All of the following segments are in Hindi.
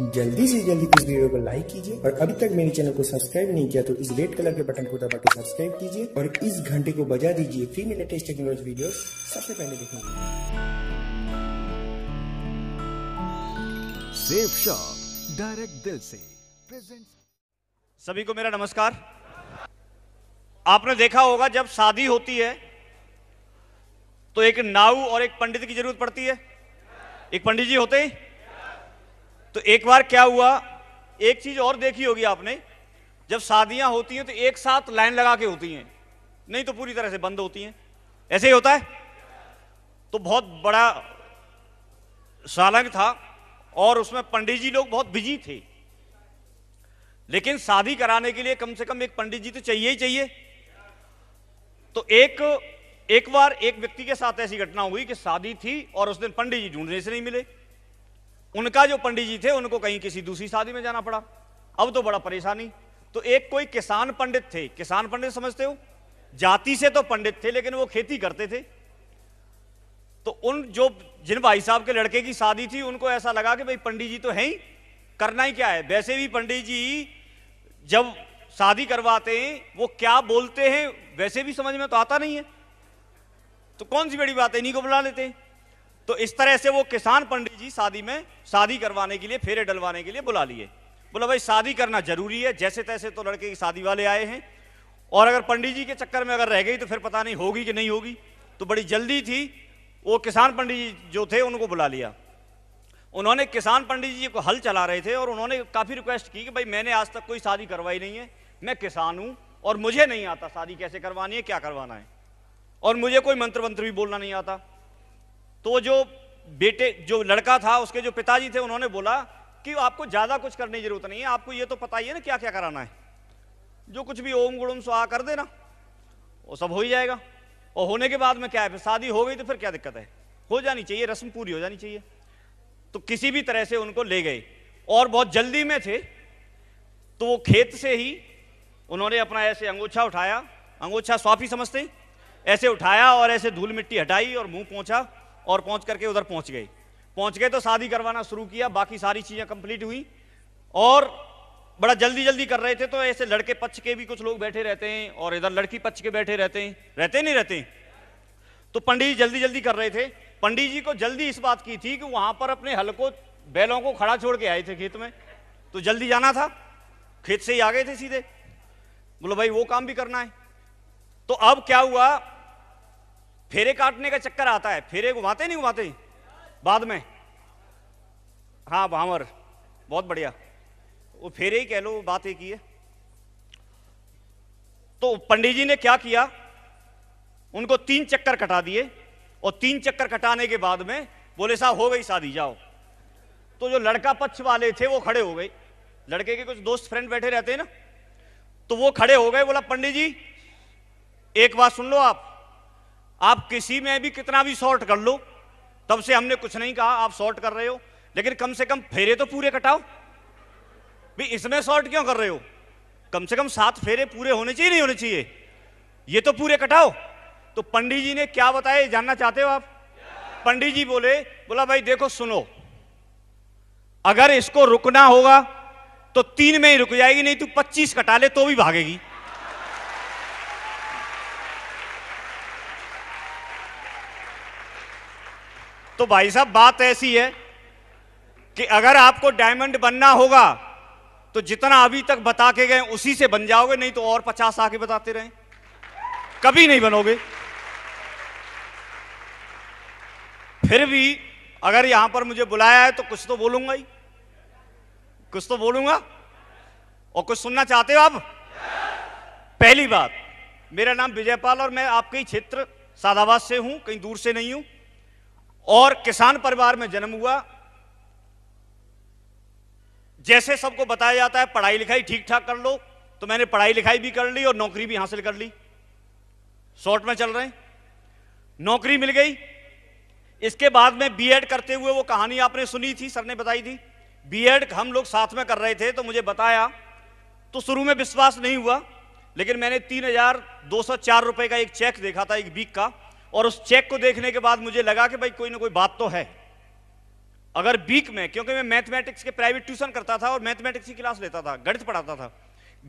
जल्दी से जल्दी इस वीडियो को लाइक कीजिए और अभी तक मेरे चैनल को सब्सक्राइब नहीं किया तो इस रेड कलर के बटन को दबा के सब्सक्राइब कीजिए और इस घंटे को बजा दीजिए फ्री में लेटेस्ट टेक्नोलॉजी वीडियो सबसे पहले देखेंगे सेफ शॉप डायरेक्ट दिल से प्रेजेंट सभी को मेरा नमस्कार आपने देखा होगा जब शादी होती है तो एक नाऊ और एक पंडित की जरूरत पड़ती है एक पंडित जी होते ही तो एक बार क्या हुआ एक चीज और देखी होगी आपने जब शादियां होती हैं तो एक साथ लाइन लगा के होती हैं नहीं तो पूरी तरह से बंद होती हैं ऐसे ही होता है तो बहुत बड़ा सालंग था और उसमें पंडित जी लोग बहुत बिजी थे लेकिन शादी कराने के लिए कम से कम एक पंडित जी तो चाहिए ही चाहिए तो एक एक बार एक व्यक्ति के साथ ऐसी घटना हुई कि शादी थी और उस दिन पंडित जी ढूंढने से नहीं मिले उनका जो पंडित जी थे उनको कहीं किसी दूसरी शादी में जाना पड़ा अब तो बड़ा परेशानी तो एक कोई किसान पंडित थे किसान पंडित समझते हो जाति से तो पंडित थे लेकिन वो खेती करते थे तो उन जो जिन भाई साहब के लड़के की शादी थी उनको ऐसा लगा कि भाई पंडित जी तो है ही करना ही क्या है वैसे भी पंडित जी जब शादी करवाते हैं वो क्या बोलते हैं वैसे भी समझ में तो आता नहीं है तो कौन सी बड़ी बात है इन्हीं को बुला लेते हैं तो इस तरह से वो किसान पंडित जी शादी में शादी करवाने के लिए फेरे डलवाने के लिए बुला लिए बोला भाई शादी करना जरूरी है जैसे तैसे तो लड़के की शादी वाले आए हैं और अगर पंडित जी के चक्कर में अगर रह गई तो फिर पता नहीं होगी कि नहीं होगी तो बड़ी जल्दी थी वो किसान पंडित जी जो थे उनको बुला लिया उन्होंने किसान पंडित जी को हल चला रहे थे और उन्होंने काफ़ी रिक्वेस्ट की कि भाई मैंने आज तक कोई शादी करवाई नहीं है मैं किसान हूँ और मुझे नहीं आता शादी कैसे करवानी है क्या करवाना है और मुझे कोई मंत्र मंत्र भी बोलना नहीं आता तो जो बेटे जो लड़का था उसके जो पिताजी थे उन्होंने बोला कि आपको ज़्यादा कुछ करने की जरूरत नहीं है आपको ये तो पता ही है ना क्या क्या कराना है जो कुछ भी ओम गुड़म स्वाहा कर देना वो सब हो ही जाएगा और होने के बाद में क्या है फिर शादी हो गई तो फिर क्या दिक्कत है हो जानी चाहिए रस्म पूरी हो जानी चाहिए तो किसी भी तरह से उनको ले गए और बहुत जल्दी में थे तो वो खेत से ही उन्होंने अपना ऐसे अंगोछा उठाया अंगोछा स्वाफी समझते ऐसे उठाया और ऐसे धूल मिट्टी हटाई और मुंह पहुंचा और पहुंच करके उधर पहुंच गए पहुंच गए तो शादी करवाना शुरू किया बाकी सारी चीजें कंप्लीट हुई और बड़ा जल्दी जल्दी कर रहे थे तो ऐसे लड़के पक्ष के भी कुछ लोग बैठे रहते हैं और इधर लड़की पक्ष के बैठे रहते हैं रहते नहीं रहते तो पंडित जी जल्दी जल्दी कर रहे थे पंडित जी को जल्दी इस बात की थी कि वहां पर अपने हल को बैलों को खड़ा छोड़ के आए थे खेत में तो जल्दी जाना था खेत से ही आ गए थे सीधे बोलो भाई वो काम भी करना है तो अब क्या हुआ फेरे काटने का चक्कर आता है फेरे घुमाते नहीं घुमाते बाद में हाँ भावर बहुत बढ़िया वो फेरे ही कह लो बात एक ही है तो पंडित जी ने क्या किया उनको तीन चक्कर कटा दिए और तीन चक्कर कटाने के बाद में बोले साहब हो गई शादी जाओ तो जो लड़का पक्ष वाले थे वो खड़े हो गए लड़के के कुछ दोस्त फ्रेंड बैठे रहते हैं ना तो वो खड़े हो गए बोला पंडित जी एक बात सुन लो आप आप किसी में भी कितना भी शॉर्ट कर लो तब से हमने कुछ नहीं कहा आप शॉर्ट कर रहे हो लेकिन कम से कम फेरे तो पूरे कटाओ भी इसमें शॉर्ट क्यों कर रहे हो कम से कम सात फेरे पूरे होने चाहिए नहीं होने चाहिए ये तो पूरे कटाओ तो पंडित जी ने क्या बताया जानना चाहते हो आप पंडित जी बोले बोला भाई देखो सुनो अगर इसको रुकना होगा तो तीन में ही रुक जाएगी नहीं तो पच्चीस कटा ले तो भी भागेगी तो भाई साहब बात ऐसी है कि अगर आपको डायमंड बनना होगा तो जितना अभी तक बता के गए उसी से बन जाओगे नहीं तो और पचास आके बताते रहे कभी नहीं बनोगे फिर भी अगर यहां पर मुझे बुलाया है तो कुछ तो बोलूंगा ही कुछ तो बोलूंगा और कुछ सुनना चाहते हो आप पहली बात मेरा नाम विजयपाल और मैं आपके क्षेत्र सादाबाद से हूं कहीं दूर से नहीं हूं और किसान परिवार में जन्म हुआ जैसे सबको बताया जाता है पढ़ाई लिखाई ठीक ठाक कर लो तो मैंने पढ़ाई लिखाई भी कर ली और नौकरी भी हासिल कर ली शॉर्ट में चल रहे नौकरी मिल गई इसके बाद में बीएड करते हुए वो कहानी आपने सुनी थी सर ने बताई थी बीएड हम लोग साथ में कर रहे थे तो मुझे बताया तो शुरू में विश्वास नहीं हुआ लेकिन मैंने तीन हजार दो सौ चार रुपए का एक चेक देखा था एक वीक का और उस चेक को देखने के बाद मुझे लगा कि भाई कोई ना कोई बात तो है अगर बीक में क्योंकि मैं मैथमेटिक्स के प्राइवेट ट्यूशन करता था और मैथमेटिक्स की क्लास लेता था गणित पढ़ाता था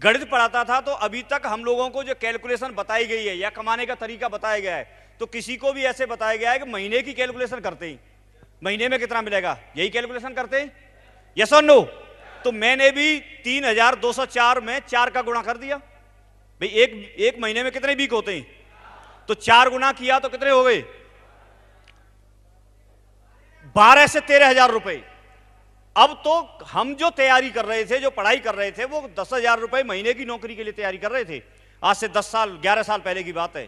गणित पढ़ाता था तो अभी तक हम लोगों को जो कैलकुलेशन बताई गई है या कमाने का तरीका बताया गया है तो किसी को भी ऐसे बताया गया है कि महीने की कैलकुलेशन करते ही महीने में कितना मिलेगा यही कैलकुलेशन करते हैं यस और नो तो मैंने भी 3204 में चार का गुणा कर दिया भाई एक एक महीने में कितने वीक होते हैं तो चार गुना किया तो कितने हो गए बारह से तेरह हजार रुपए अब तो हम जो तैयारी कर रहे थे जो पढ़ाई कर रहे थे वो दस हजार रुपए महीने की नौकरी के लिए तैयारी कर रहे थे आज से दस साल ग्यारह साल पहले की बात है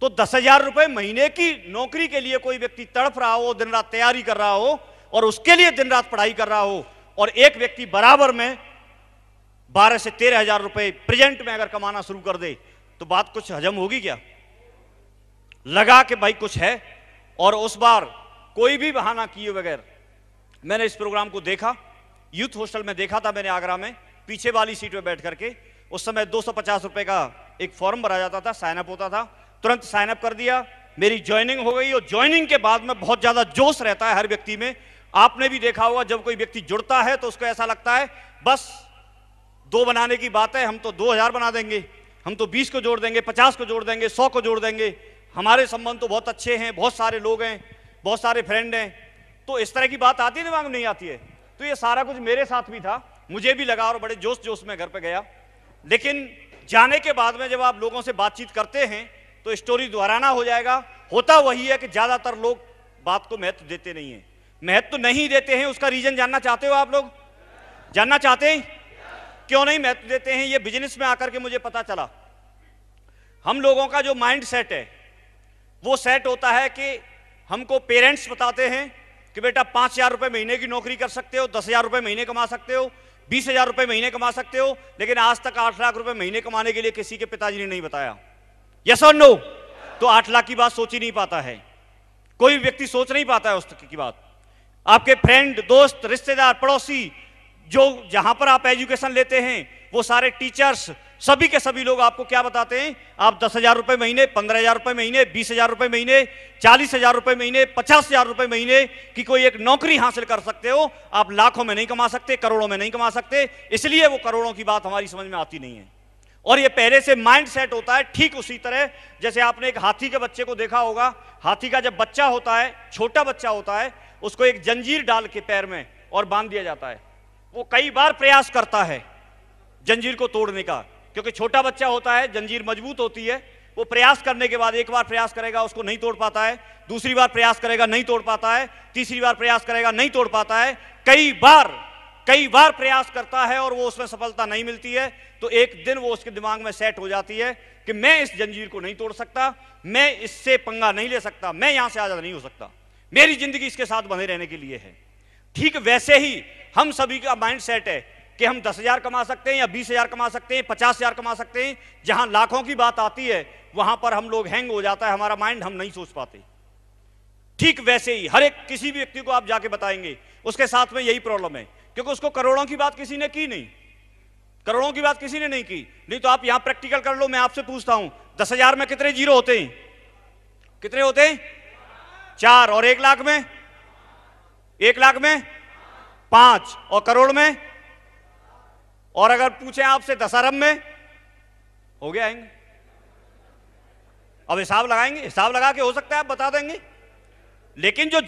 तो दस हजार रुपए महीने की नौकरी के लिए कोई व्यक्ति तड़फ रहा हो दिन रात तैयारी कर रहा हो और उसके लिए दिन रात पढ़ाई कर रहा हो और एक व्यक्ति बराबर में बारह से तेरह हजार रुपए प्रेजेंट में अगर कमाना शुरू कर दे तो बात कुछ हजम होगी क्या लगा कि भाई कुछ है और उस बार कोई भी बहाना किए बगैर मैंने इस प्रोग्राम को देखा यूथ हॉस्टल में देखा था मैंने आगरा में पीछे वाली सीट पर बैठ करके उस समय दो रुपए का एक फॉर्म भरा जाता था साइनअप होता था तुरंत साइनअप कर दिया मेरी ज्वाइनिंग हो गई और ज्वाइनिंग के बाद में बहुत ज्यादा जोश रहता है हर व्यक्ति में आपने भी देखा होगा जब कोई व्यक्ति जुड़ता है तो उसको ऐसा लगता है बस दो बनाने की बात है हम तो दो हजार बना देंगे हम तो बीस को जोड़ देंगे पचास को जोड़ देंगे सौ को जोड़ देंगे हमारे संबंध तो बहुत अच्छे हैं बहुत सारे लोग हैं बहुत सारे फ्रेंड हैं तो इस तरह की बात आती है दिमाग में नहीं आती है तो ये सारा कुछ मेरे साथ भी था मुझे भी लगा और बड़े जोश जोश में घर पर गया लेकिन जाने के बाद में जब आप लोगों से बातचीत करते हैं तो स्टोरी दोहराना हो जाएगा होता वही है कि ज़्यादातर लोग बात को महत्व देते नहीं है महत्व तो नहीं देते हैं उसका रीजन जानना चाहते हो आप लोग जानना चाहते हैं क्यों नहीं महत्व देते हैं ये बिजनेस में आकर के मुझे पता चला हम लोगों का जो माइंड सेट है वो सेट होता है कि हमको पेरेंट्स बताते हैं कि बेटा पांच हज़ार रुपए महीने की नौकरी कर सकते हो दस हज़ार रुपए महीने कमा सकते हो बीस हज़ार रुपए महीने कमा सकते हो लेकिन आज तक आठ लाख रुपए महीने कमाने के लिए किसी के पिताजी ने नहीं बताया यस और नो तो आठ लाख की बात सोच ही नहीं पाता है कोई व्यक्ति सोच नहीं पाता है उस की बात आपके फ्रेंड दोस्त रिश्तेदार पड़ोसी जो जहां पर आप एजुकेशन लेते हैं वो सारे टीचर्स सभी के सभी लोग आपको क्या बताते हैं आप दस हजार रुपए महीने पंद्रह हजार रुपए महीने बीस हजार रुपए महीने चालीस हजार रुपए महीने पचास हजार रुपए महीने की कोई एक नौकरी हासिल कर सकते हो आप लाखों में नहीं कमा सकते करोड़ों में नहीं कमा सकते इसलिए वो करोड़ों की बात हमारी समझ में आती नहीं है और ये पहले से माइंड सेट होता है ठीक उसी तरह जैसे आपने एक हाथी के बच्चे को देखा होगा हाथी का जब बच्चा होता है छोटा बच्चा होता है उसको एक जंजीर डाल के पैर में और बांध दिया जाता है वो कई बार प्रयास करता है जंजीर को तोड़ने का क्योंकि छोटा बच्चा होता है जंजीर मजबूत होती है वो प्रयास करने के बाद एक बार प्रयास करेगा उसको नहीं तोड़ पाता है दूसरी बार प्रयास करेगा नहीं तोड़ पाता है तीसरी बार प्रयास करेगा नहीं तोड़ पाता है कई बार कई बार प्रयास करता है और वो उसमें सफलता नहीं मिलती है तो एक दिन वो उसके दिमाग में सेट हो जाती है कि मैं इस जंजीर को नहीं तोड़ सकता मैं इससे पंगा नहीं ले सकता मैं यहां से आजाद नहीं हो सकता मेरी जिंदगी इसके साथ बने रहने के लिए है ठीक वैसे ही हम सभी का माइंड सेट है कि हम दस हजार कमा सकते हैं या बीस हजार कमा सकते हैं पचास हजार कमा सकते हैं जहां लाखों की बात आती है वहां पर हम लोग हैंग हो जाता है हमारा माइंड हम नहीं सोच पाते ठीक वैसे ही हर एक किसी भी व्यक्ति को आप जाके बताएंगे उसके साथ में यही प्रॉब्लम है क्योंकि उसको करोड़ों की बात किसी ने की नहीं करोड़ों की बात किसी ने नहीं की नहीं तो आप यहां प्रैक्टिकल कर लो मैं आपसे पूछता हूं दस हजार में कितने जीरो होते हैं कितने होते हैं चार और एक लाख में एक लाख में पांच और करोड़ में और अगर पूछे आपसे दशहरम में हो गया आएंगे अब हिसाब लगाएंगे हिसाब लगा के हो सकता है आप बता देंगे लेकिन जो